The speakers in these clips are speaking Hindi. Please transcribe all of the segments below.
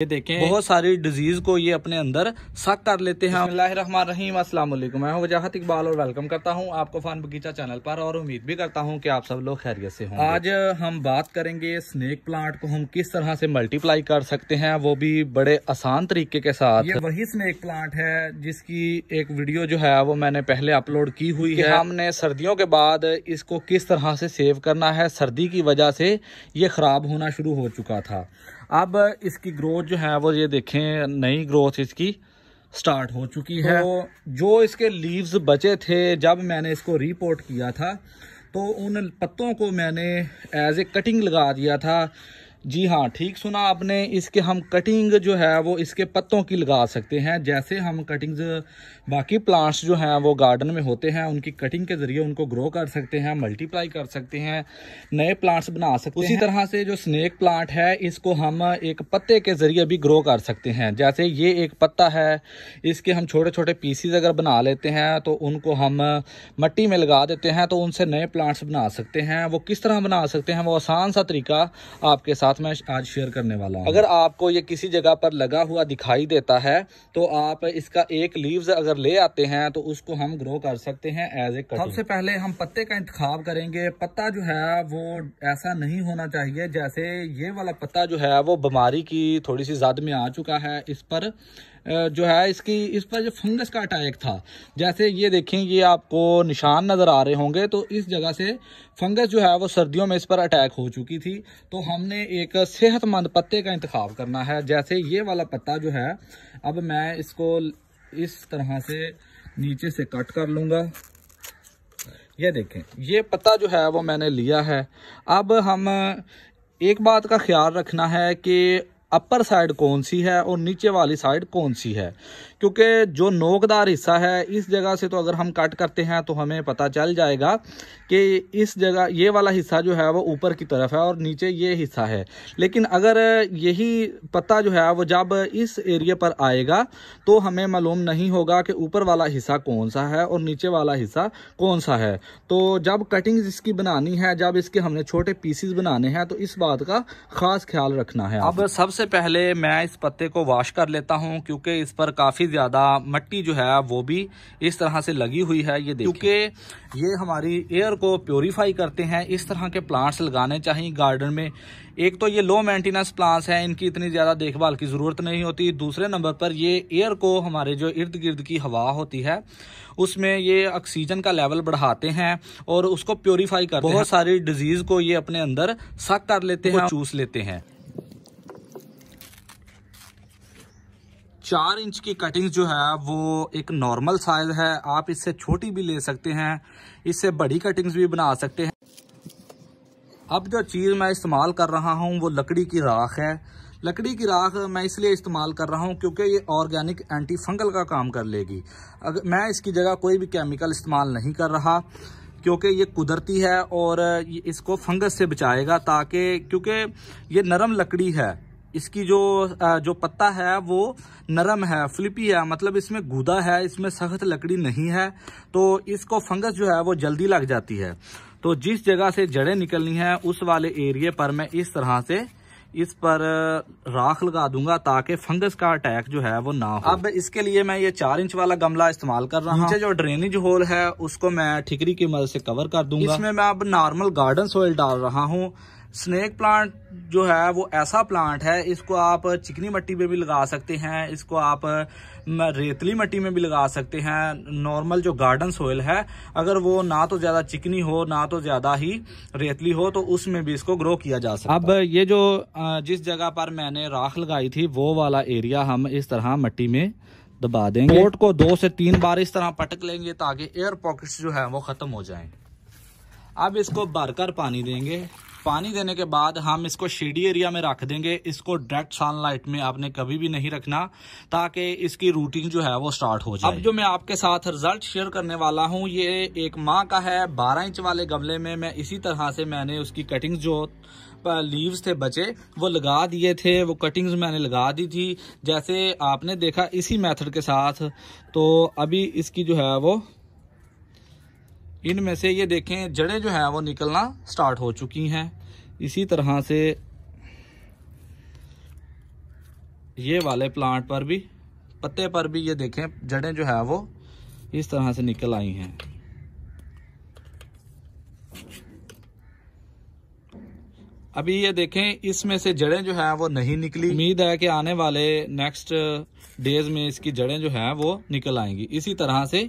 ये देखें बहुत सारी डिजीज को ये अपने अंदर सक कर लेते हैं रहीम अस्सलाम वालेकुम मैं वजाहत इकबाल और वेलकम करता हूँ आपको फान बगीचा चैनल पर और उम्मीद भी करता हूँ कि आप सब लोग खैरियत से होंगे आज हम बात करेंगे स्नेक प्लांट को हम किस तरह से मल्टीप्लाई कर सकते हैं वो भी बड़े आसान तरीके के साथ ये वही स्नेक प्लांट है जिसकी एक वीडियो जो है वो मैंने पहले अपलोड की हुई है हमने सर्दियों के बाद इसको किस तरह से सेव करना है सर्दी की वजह से ये खराब होना शुरू हो चुका था अब इसकी ग्रोथ जो है वो ये देखें नई ग्रोथ इसकी स्टार्ट हो चुकी है तो जो इसके लीव्स बचे थे जब मैंने इसको रिपोर्ट किया था तो उन पत्तों को मैंने एज ए कटिंग लगा दिया था जी हाँ ठीक सुना आपने इसके हम कटिंग जो है वो इसके पत्तों की लगा सकते हैं जैसे हम कटिंग्स बाकी प्लांट्स जो हैं वो गार्डन में होते हैं उनकी कटिंग के ज़रिए उनको ग्रो कर सकते हैं मल्टीप्लाई कर सकते हैं नए प्लांट्स बना सकते हैं उसी तरह से जो स्नैक प्लांट है इसको हम एक पत्ते के ज़रिए भी ग्रो कर सकते हैं जैसे ये एक पत्ता है इसके हम छोटे छोटे पीसीज अगर बना लेते हैं तो उनको हम मट्टी में लगा देते हैं तो उनसे नए प्लांट्स बना सकते हैं वो किस तरह बना सकते हैं वो आसान सा तरीका आपके साथ साथ मैं आज शेयर करने वाला हूँ अगर आपको ये किसी जगह पर लगा हुआ दिखाई देता है तो आप इसका एक लीव्स अगर ले आते हैं तो उसको हम ग्रो कर सकते हैं एज ए सबसे पहले हम पत्ते का इंतखाब करेंगे पत्ता जो है वो ऐसा नहीं होना चाहिए जैसे ये वाला पत्ता जो है वो बीमारी की थोड़ी सी जद में आ चुका है इस पर जो है इसकी इस पर जो फंगस का अटैक था जैसे ये देखें ये आपको निशान नज़र आ रहे होंगे तो इस जगह से फंगस जो है वो सर्दियों में इस पर अटैक हो चुकी थी तो हमने एक सेहतमंद पत्ते का इंतखब करना है जैसे ये वाला पत्ता जो है अब मैं इसको इस तरह से नीचे से कट कर लूँगा ये देखें ये पत्ता जो है वो मैंने लिया है अब हम एक बात का ख्याल रखना है कि अपर साइड कौन सी है और नीचे वाली साइड कौन सी है क्योंकि जो नोकदार हिस्सा है इस जगह से तो अगर हम कट करते हैं तो हमें पता चल जाएगा कि इस जगह ये वाला हिस्सा जो है वो ऊपर की तरफ है और नीचे ये हिस्सा है लेकिन अगर यही पत्ता जो है वो जब इस एरिए पर आएगा तो हमें मालूम नहीं होगा कि ऊपर वाला हिस्सा कौन सा है और नीचे वाला हिस्सा कौन सा है तो जब कटिंग इसकी बनानी है जब इसके हमने छोटे पीसीस बनाने हैं तो इस बात का खास ख्याल रखना है अब सबसे पहले मैं इस पत्ते को वॉश कर लेता हूँ क्योंकि इस पर काफ़ी ज़्यादा मट्टी जो है वो भी इस तरह से लगी हुई है ये क्योंकि ये हमारी एयर को प्योरीफाई करते हैं इस तरह के प्लांट्स लगाने चाहिए गार्डन में एक तो ये लो मेंटेनेंस प्लांट्स हैं इनकी इतनी ज़्यादा देखभाल की ज़रूरत नहीं होती दूसरे नंबर पर ये एयर को हमारे जो इर्द गिर्द की हवा होती है उसमें ये ऑक्सीजन का लेवल बढ़ाते हैं और उसको प्योरीफाई करते बहुत सारी डिजीज़ को ये अपने अंदर सक कर लेते हैं चूस लेते हैं चार इंच की कटिंग जो है वो एक नॉर्मल साइज है आप इससे छोटी भी ले सकते हैं इससे बड़ी कटिंग्स भी बना सकते हैं अब जो चीज़ मैं इस्तेमाल कर रहा हूँ वो लकड़ी की राख है लकड़ी की राख मैं इसलिए इस्तेमाल कर रहा हूँ क्योंकि ये ऑर्गेनिक एंटी फंगल का काम कर लेगी अगर मैं इसकी जगह कोई भी केमिकल इस्तेमाल नहीं कर रहा क्योंकि ये कुदरती है और इसको फंगस से बचाएगा ताकि क्योंकि ये नरम लकड़ी है इसकी जो जो पत्ता है वो नरम है फ्लिपी है मतलब इसमें गुदा है इसमें सख्त लकड़ी नहीं है तो इसको फंगस जो है वो जल्दी लग जाती है तो जिस जगह से जड़ें निकलनी है उस वाले एरिए पर मैं इस तरह से इस पर राख लगा दूंगा ताकि फंगस का अटैक जो है वो ना हो अब इसके लिए मैं ये चार इंच वाला गमला इस्तेमाल कर रहा हूँ जो ड्रेनेज होल है उसको मैं ठिकरी की मदद से कवर कर दूंगा इसमें मैं अब नॉर्मल गार्डन सोइल डाल रहा हूँ स्नेक प्लांट जो है वो ऐसा प्लांट है इसको आप चिकनी मिट्टी में भी लगा सकते हैं इसको आप रेतली मट्टी में भी लगा सकते हैं नॉर्मल जो गार्डन सोयल है अगर वो ना तो ज़्यादा चिकनी हो ना तो ज़्यादा ही रेतली हो तो उसमें भी इसको ग्रो किया जा सकता अब ये जो जिस जगह पर मैंने राख लगाई थी वो वाला एरिया हम इस तरह मिट्टी में दबा देंगे पोट को दो से तीन बार इस तरह पटक लेंगे ताकि एयर पॉकेट्स जो है वो ख़त्म हो जाएं अब इसको भरकर पानी देंगे पानी देने के बाद हम इसको शेडी एरिया में रख देंगे इसको डायरेक्ट सनलाइट में आपने कभी भी नहीं रखना ताकि इसकी रूटिंग जो है वो स्टार्ट हो जाए अब जो मैं आपके साथ रिजल्ट शेयर करने वाला हूँ ये एक माह का है बारह इंच वाले गमले में मैं इसी तरह से मैंने उसकी कटिंग जो लीव्स थे बचे वो लगा दिए थे वो कटिंग्स मैंने लगा दी थी जैसे आपने देखा इसी मेथड के साथ तो अभी इसकी जो है वो इनमें से ये देखें जड़ें जो हैं वो निकलना स्टार्ट हो चुकी हैं इसी तरह से ये वाले प्लांट पर भी पत्ते पर भी ये देखें जड़ें जो है वो इस तरह से निकल आई हैं अभी ये देखें इसमें से जड़ें जो है वो नहीं निकली उम्मीद है कि आने वाले नेक्स्ट डेज में इसकी जड़ें जो है वो निकल आएंगी इसी तरह से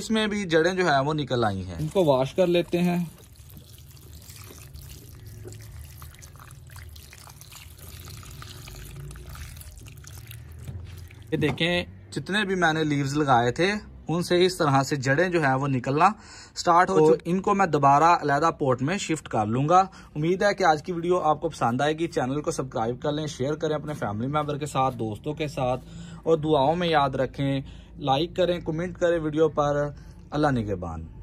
इसमें भी जड़ें जो है वो निकल आई हैं इनको वॉश कर लेते हैं ये देखें जितने भी मैंने लीव्स लगाए थे उनसे इस तरह से जड़ें जो है वो निकलना स्टार्ट हो इनको मैं दोबारा अलहदा पोर्ट में शिफ्ट कर लूंगा उम्मीद है कि आज की वीडियो आपको पसंद आएगी चैनल को सब्सक्राइब कर लें शेयर करें अपने फैमिली मेम्बर के साथ दोस्तों के साथ और दुआओं में याद रखें लाइक करें कमेंट करें वीडियो पर अल्लाह निगेबान